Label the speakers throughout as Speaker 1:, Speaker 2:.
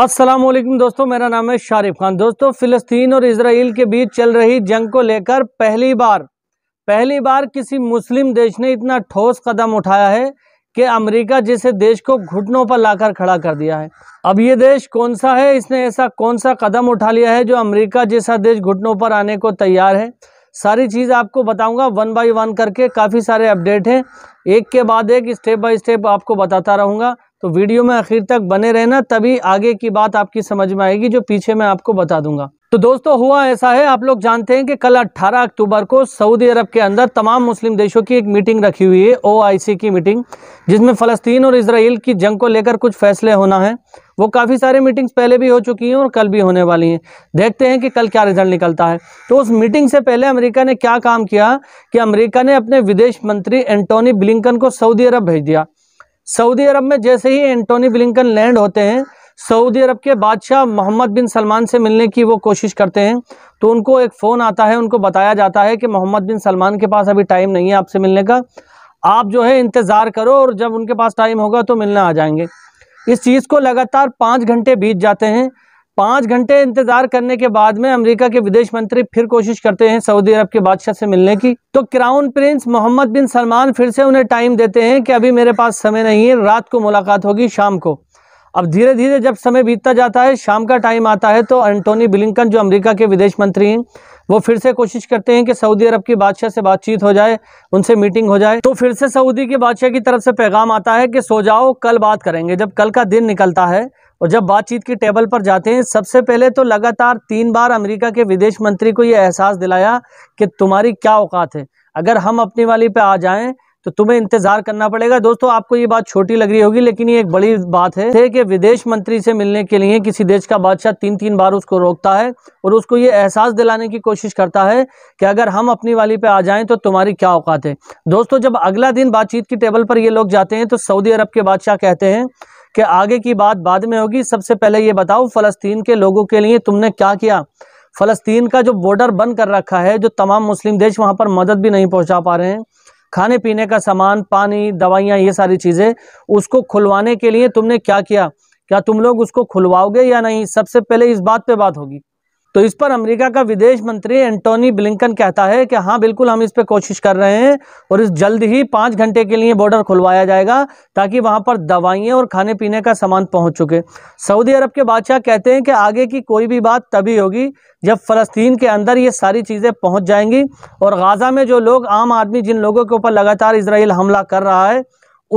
Speaker 1: असलम दोस्तों मेरा नाम है शारिफ खान दोस्तों फ़िलिस्तीन और इसराइल के बीच चल रही जंग को लेकर पहली बार पहली बार किसी मुस्लिम देश ने इतना ठोस कदम उठाया है कि अमेरिका जैसे देश को घुटनों पर लाकर खड़ा कर दिया है अब ये देश कौन सा है इसने ऐसा कौन सा कदम उठा लिया है जो अमेरिका जैसा देश घुटनों पर आने को तैयार है सारी चीज़ आपको बताऊँगा वन बाई वन करके काफ़ी सारे अपडेट हैं एक के बाद एक स्टेप बाई स्टेप आपको बताता रहूंगा तो वीडियो में आखिर तक बने रहना तभी आगे की बात आपकी समझ में आएगी जो पीछे मैं आपको बता दूंगा तो दोस्तों हुआ ऐसा है आप लोग जानते हैं कि कल 18 अक्टूबर को सऊदी अरब के अंदर तमाम मुस्लिम देशों की एक मीटिंग रखी हुई है ओआईसी की मीटिंग जिसमें फ़लस्तीन और इसराइल की जंग को लेकर कुछ फैसले होना है वो काफ़ी सारे मीटिंग्स पहले भी हो चुकी हैं और कल भी होने वाली हैं देखते हैं कि कल क्या रिजल्ट निकलता है तो उस मीटिंग से पहले अमेरिका ने क्या काम किया कि अमेरिका ने अपने विदेश मंत्री एंटोनी ब्लिंकन को सऊदी अरब भेज दिया सऊदी अरब में जैसे ही एंटोनी ब्लिंकन लैंड होते हैं सऊदी अरब के बादशाह मोहम्मद बिन सलमान से मिलने की वो कोशिश करते हैं तो उनको एक फ़ोन आता है उनको बताया जाता है कि मोहम्मद बिन सलमान के पास अभी टाइम नहीं है आपसे मिलने का आप जो है इंतज़ार करो और जब उनके पास टाइम होगा तो मिलने आ जाएंगे इस चीज़ को लगातार पाँच घंटे बीत जाते हैं पाँच घंटे इंतजार करने के बाद में अमेरिका के विदेश मंत्री फिर कोशिश करते हैं सऊदी अरब के बादशाह से मिलने की तो crown prince Mohammed bin Salman फिर से उन्हें टाइम देते हैं कि अभी मेरे पास समय नहीं है रात को मुलाकात होगी शाम को अब धीरे धीरे जब समय बीतता जाता है शाम का टाइम आता है तो एंटोनी बिलिंकन जो अमरीका के विदेश मंत्री हैं वो फिर से कोशिश करते हैं कि सऊदी अरब के बादशाह से बातचीत हो जाए उनसे मीटिंग हो जाए तो फिर से सऊदी के बादशाह की तरफ से पैगाम आता है कि सो जाओ कल बात करेंगे जब कल का दिन निकलता है और जब बातचीत की टेबल पर जाते हैं सबसे पहले तो लगातार तीन बार अमेरिका के विदेश मंत्री को ये एहसास दिलाया कि तुम्हारी क्या औकात है अगर हम अपनी वाली पे आ जाएं तो तुम्हें इंतजार करना पड़ेगा दोस्तों आपको ये बात छोटी लग रही होगी लेकिन ये एक बड़ी बात है कि विदेश मंत्री से मिलने के लिए किसी देश का बादशाह तीन तीन बार उसको रोकता है और उसको ये एहसास दिलाने की कोशिश करता है कि अगर हम अपनी वाली पे आ जाएं तो तुम्हारी क्या औकात है दोस्तों जब अगला दिन बातचीत की टेबल पर ये लोग जाते हैं तो सऊदी अरब के बादशाह कहते हैं कि आगे की बात बाद में होगी सबसे पहले ये बताओ फ़लस्तीन के लोगों के लिए तुमने क्या किया फ़लस्तीन का जो बॉर्डर बंद कर रखा है जो तमाम मुस्लिम देश वहाँ पर मदद भी नहीं पहुँचा पा रहे हैं खाने पीने का सामान पानी दवाइयाँ ये सारी चीज़ें उसको खुलवाने के लिए तुमने क्या किया क्या तुम लोग उसको खुलवाओगे या नहीं सबसे पहले इस बात पे बात होगी तो इस पर अमेरिका का विदेश मंत्री एंटोनी ब्लिंकन कहता है कि हाँ बिल्कुल हम इस पर कोशिश कर रहे हैं और इस जल्द ही पाँच घंटे के लिए बॉर्डर खुलवाया जाएगा ताकि वहाँ पर दवाइयाँ और खाने पीने का सामान पहुँच चुके सऊदी अरब के बादशाह कहते हैं कि आगे की कोई भी बात तभी होगी जब फ़लस्तीन के अंदर ये सारी चीज़ें पहुँच जाएंगी और गाज़ा में जो लोग आम आदमी जिन लोगों के ऊपर लगातार इसराइल हमला कर रहा है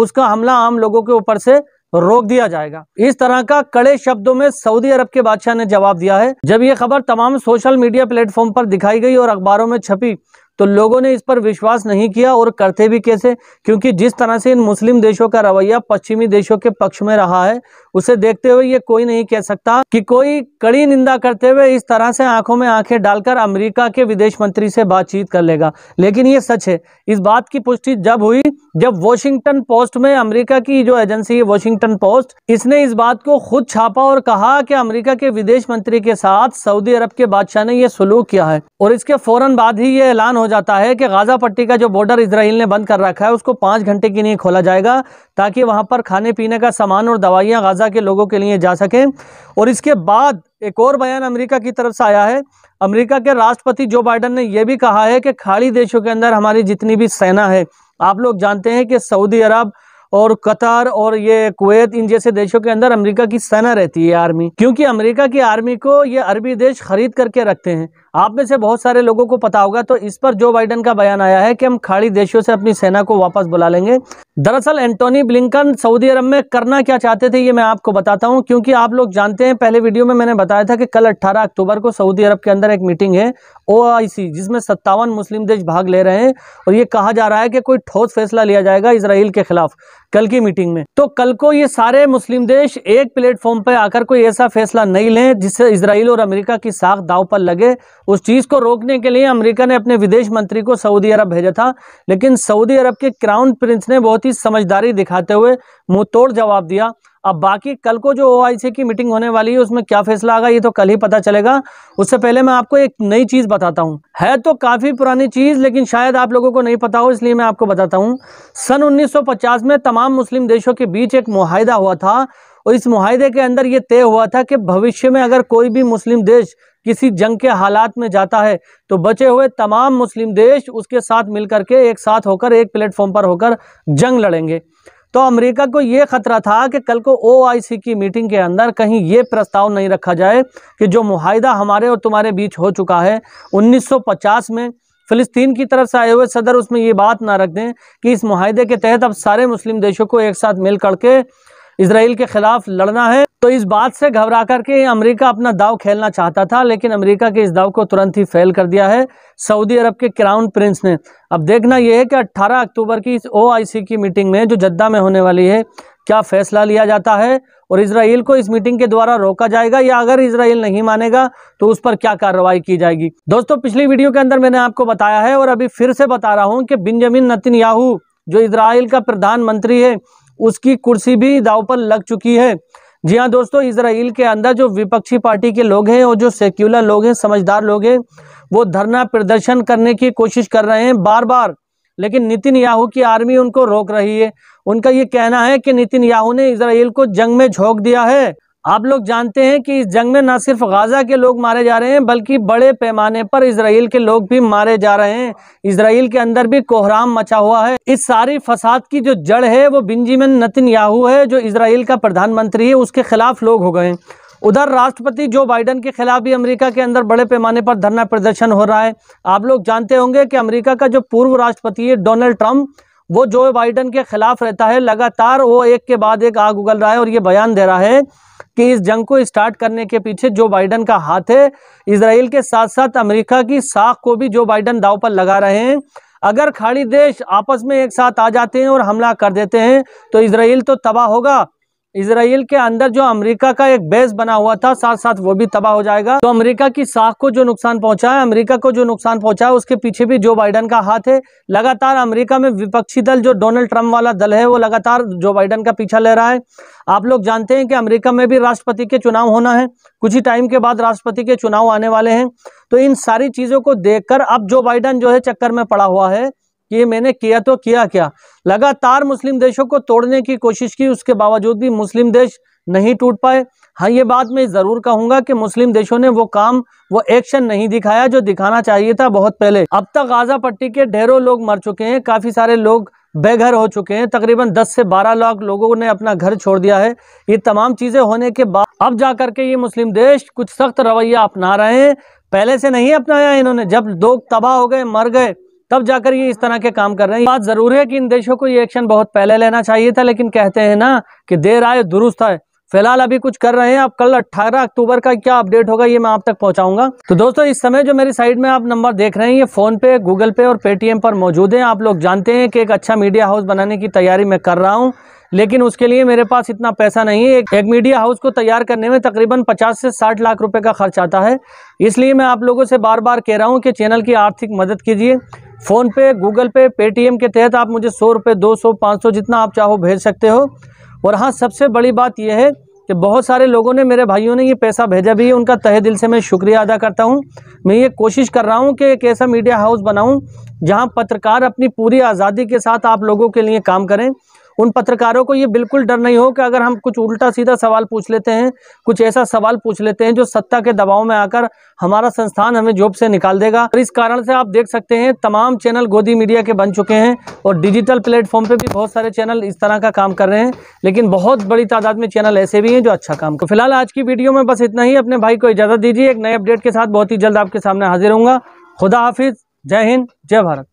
Speaker 1: उसका हमला आम लोगों के ऊपर से रोक दिया जाएगा इस तरह का कड़े शब्दों में सऊदी अरब के बादशाह ने जवाब दिया है जब ये खबर तमाम सोशल मीडिया प्लेटफॉर्म पर दिखाई गई और अखबारों में छपी तो लोगों ने इस पर विश्वास नहीं किया और करते भी कैसे क्योंकि जिस तरह से इन मुस्लिम देशों का रवैया पश्चिमी देशों के पक्ष में रहा है उसे देखते हुए ये कोई नहीं कह सकता कि कोई कड़ी निंदा करते हुए इस तरह से आंखों में आंखें डालकर अमेरिका के विदेश मंत्री से बातचीत कर लेगा लेकिन ये सच है इस बात की पुष्टि जब हुई जब वॉशिंगटन पोस्ट में अमेरिका की जो एजेंसी है वॉशिंगटन पोस्ट इसने इस बात को खुद छापा और कहा कि अमरीका के विदेश मंत्री के साथ सऊदी अरब के बादशाह ने यह सलूक किया है और इसके फौरन बाद ही ये ऐलान हो हो जाता है कि गाज़ा पट्टी का जो बॉर्डर इसराइल ने बंद कर रखा है उसको पाँच घंटे के लिए खोला जाएगा ताकि वहाँ पर खाने पीने का सामान और दवाइयाँ गाज़ा के लोगों के लिए जा सकें और इसके बाद एक और बयान अमेरिका की तरफ से आया है अमेरिका के राष्ट्रपति जो बाइडन ने यह भी कहा है कि खाड़ी देशों के अंदर हमारी जितनी भी सेना है आप लोग जानते हैं कि सऊदी अरब और कतर और ये कुवैत इन जैसे देशों के अंदर अमेरिका की सेना रहती है आर्मी क्योंकि अमेरिका की आर्मी को ये अरबी देश खरीद करके रखते हैं आप में से बहुत सारे लोगों को पता होगा तो इस पर जो बाइडन का बयान आया है कि हम खाड़ी देशों से अपनी सेना को वापस बुला लेंगे दरअसल एंटोनी ब्लिंकन सऊदी अरब में करना क्या चाहते थे ये मैं आपको बताता हूं क्योंकि आप लोग जानते हैं पहले वीडियो में मैंने बताया था कि कल 18 अक्टूबर को सऊदी अरब के अंदर एक मीटिंग है ओ जिसमें सत्तावन मुस्लिम देश भाग ले रहे हैं और ये कहा जा रहा है कि कोई ठोस फैसला लिया जाएगा इसराइल के खिलाफ कल की मीटिंग में तो कल को ये सारे मुस्लिम देश एक प्लेटफॉर्म पर आकर कोई ऐसा फैसला नहीं लें जिससे इसराइल और अमेरिका की साख दाव पर लगे उस चीज़ को रोकने के लिए अमेरिका ने अपने विदेश मंत्री को सऊदी अरब भेजा था लेकिन सऊदी अरब के क्राउन प्रिंस ने बहुत ही समझदारी दिखाते हुए मुंह तोड़ जवाब दिया अब बाकी कल को जो ओ की मीटिंग होने वाली है उसमें क्या फैसला आएगा ये तो कल ही पता चलेगा उससे पहले मैं आपको एक नई चीज़ बताता हूँ है तो काफ़ी पुरानी चीज़ लेकिन शायद आप लोगों को नहीं पता हो इसलिए मैं आपको बताता हूँ सन 1950 में तमाम मुस्लिम देशों के बीच एक माहिदा हुआ था और इस मुहिदे के अंदर ये तय हुआ था कि भविष्य में अगर कोई भी मुस्लिम देश किसी जंग के हालात में जाता है तो बचे हुए तमाम मुस्लिम देश उसके साथ मिलकर के एक साथ होकर एक प्लेटफॉर्म पर होकर जंग लड़ेंगे तो अमेरिका को ये खतरा था कि कल को ओआईसी की मीटिंग के अंदर कहीं ये प्रस्ताव नहीं रखा जाए कि जो माहिदा हमारे और तुम्हारे बीच हो चुका है 1950 में फ़लस्तीन की तरफ से आए हुए सदर उसमें ये बात ना रख दें कि इस माहदे के तहत अब सारे मुस्लिम देशों को एक साथ मिल करके इसराइल के खिलाफ लड़ना है तो इस बात से घबरा करके अमेरिका अपना दाव खेलना चाहता था लेकिन अमेरिका के इस दाव को तुरंत ही फेल कर दिया है सऊदी अरब के क्राउन प्रिंस ने अब देखना यह है कि 18 अक्टूबर की ओआईसी की मीटिंग में जो जद्दा में होने वाली है क्या फैसला लिया जाता है और इसराइल को इस मीटिंग के द्वारा रोका जाएगा या अगर इसराइल नहीं मानेगा तो उस पर क्या कार्रवाई की जाएगी दोस्तों पिछली वीडियो के अंदर मैंने आपको बताया है और अभी फिर से बता रहा हूँ कि बिंजामिन नतिन जो इसराइल का प्रधानमंत्री है उसकी कुर्सी भी दाव पर लग चुकी है जी हाँ दोस्तों इसराइल के अंदर जो विपक्षी पार्टी के लोग हैं और जो सेक्युलर लोग हैं समझदार लोग हैं वो धरना प्रदर्शन करने की कोशिश कर रहे हैं बार बार लेकिन नितिन याहू की आर्मी उनको रोक रही है उनका ये कहना है कि नितिन याहू ने इसराइल को जंग में झोंक दिया है आप लोग जानते हैं कि इस जंग में न सिर्फ गाजा के लोग मारे जा रहे हैं बल्कि बड़े पैमाने पर इसराइल के लोग भी मारे जा रहे हैं इसराइल के अंदर भी कोहराम मचा हुआ है इस सारी फसाद की जो जड़ है वो बिंजिमिन नतिन याहू है जो इसराइल का प्रधानमंत्री है उसके खिलाफ लोग हो गए उधर राष्ट्रपति जो बाइडन के खिलाफ भी अमेरिका के अंदर बड़े पैमाने पर धरना प्रदर्शन हो रहा है आप लोग जानते होंगे कि अमेरिका का जो पूर्व राष्ट्रपति है डोनाल्ड ट्रंप वो जो बाइडन के खिलाफ रहता है लगातार वो एक के बाद एक आग उगल रहा है और ये बयान दे रहा है कि इस जंग को स्टार्ट करने के पीछे जो बाइडन का हाथ है इसराइल के साथ साथ अमेरिका की साख को भी जो बाइडन दाव पर लगा रहे हैं अगर खाड़ी देश आपस में एक साथ आ जाते हैं और हमला कर देते हैं तो इसराइल तो तबाह होगा इसराइल के अंदर जो अमेरिका का एक बेस बना हुआ था साथ साथ वो भी तबाह हो जाएगा तो अमेरिका की साख को जो नुकसान पहुंचा है अमेरिका को जो नुकसान पहुंचा है उसके पीछे भी जो बाइडन का हाथ है लगातार अमेरिका में विपक्षी दल जो डोनाल्ड ट्रंप वाला दल है वो लगातार जो बाइडन का पीछा ले रहा है आप लोग जानते हैं कि अमरीका में भी राष्ट्रपति के चुनाव होना है कुछ ही टाइम के बाद राष्ट्रपति के चुनाव आने वाले हैं तो इन सारी चीज़ों को देख अब जो बाइडन जो है चक्कर में पड़ा हुआ है ये मैंने किया तो किया क्या लगातार मुस्लिम देशों को तोड़ने की कोशिश की उसके बावजूद भी मुस्लिम देश नहीं टूट पाए हाँ ये बात मैं ज़रूर कहूंगा कि मुस्लिम देशों ने वो काम वो एक्शन नहीं दिखाया जो दिखाना चाहिए था बहुत पहले अब तक गाजा पट्टी के ढेरों लोग मर चुके हैं काफ़ी सारे लोग बेघर हो चुके हैं तकरीबन 10 से 12 लाख लोगों ने अपना घर छोड़ दिया है ये तमाम चीज़ें होने के बाद अब जा कर के ये मुस्लिम देश कुछ सख्त रवैया अपना रहे हैं पहले से नहीं अपनाया इन्होंने जब लोग तबाह हो गए मर गए तब जाकर ये इस तरह के काम कर रहे हैं बात जरूर है कि इन देशों को ये एक्शन बहुत पहले लेना चाहिए था लेकिन कहते हैं ना कि देर आए दुरुस्त है फिलहाल अभी कुछ कर रहे हैं आप कल 18 अक्टूबर का क्या अपडेट होगा ये मैं आप तक पहुंचाऊंगा तो दोस्तों इस समय जो मेरी साइड में आप नंबर देख रहे हैं ये फोन पे गूगल पे और पेटीएम पर मौजूद है आप लोग जानते हैं कि एक अच्छा मीडिया हाउस बनाने की तैयारी मैं कर रहा हूँ लेकिन उसके लिए मेरे पास इतना पैसा नहीं है एक, एक मीडिया हाउस को तैयार करने में तकरीबन 50 से 60 लाख रुपए का खर्च आता है इसलिए मैं आप लोगों से बार बार कह रहा हूं कि चैनल की आर्थिक मदद कीजिए फ़ोन पे गूगल पे पेटीएम के तहत आप मुझे सौ रुपये दो सौ पाँच सौ जितना आप चाहो भेज सकते हो और हाँ सबसे बड़ी बात यह है कि बहुत सारे लोगों ने मेरे भाइयों ने ये पैसा भेजा भी है उनका तहे दिल से मैं शुक्रिया अदा करता हूँ मैं ये कोशिश कर रहा हूँ कि एक ऐसा मीडिया हाउस बनाऊँ जहाँ पत्रकार अपनी पूरी आज़ादी के साथ आप लोगों के लिए काम करें उन पत्रकारों को ये बिल्कुल डर नहीं हो कि अगर हम कुछ उल्टा सीधा सवाल पूछ लेते हैं कुछ ऐसा सवाल पूछ लेते हैं जो सत्ता के दबाव में आकर हमारा संस्थान हमें जॉब से निकाल देगा और इस कारण से आप देख सकते हैं तमाम चैनल गोदी मीडिया के बन चुके हैं और डिजिटल प्लेटफॉर्म पर भी बहुत सारे चैनल इस तरह का काम कर रहे हैं लेकिन बहुत बड़ी तादाद में चैनल ऐसे भी हैं जो अच्छा काम कर फिलहाल आज की वीडियो में बस इतना ही अपने भाई को इजाज़त दीजिए एक नए अपडेट के साथ बहुत ही जल्द आपके सामने हाजिर होंगे खुदा हाफिज़ जय हिंद जय भारत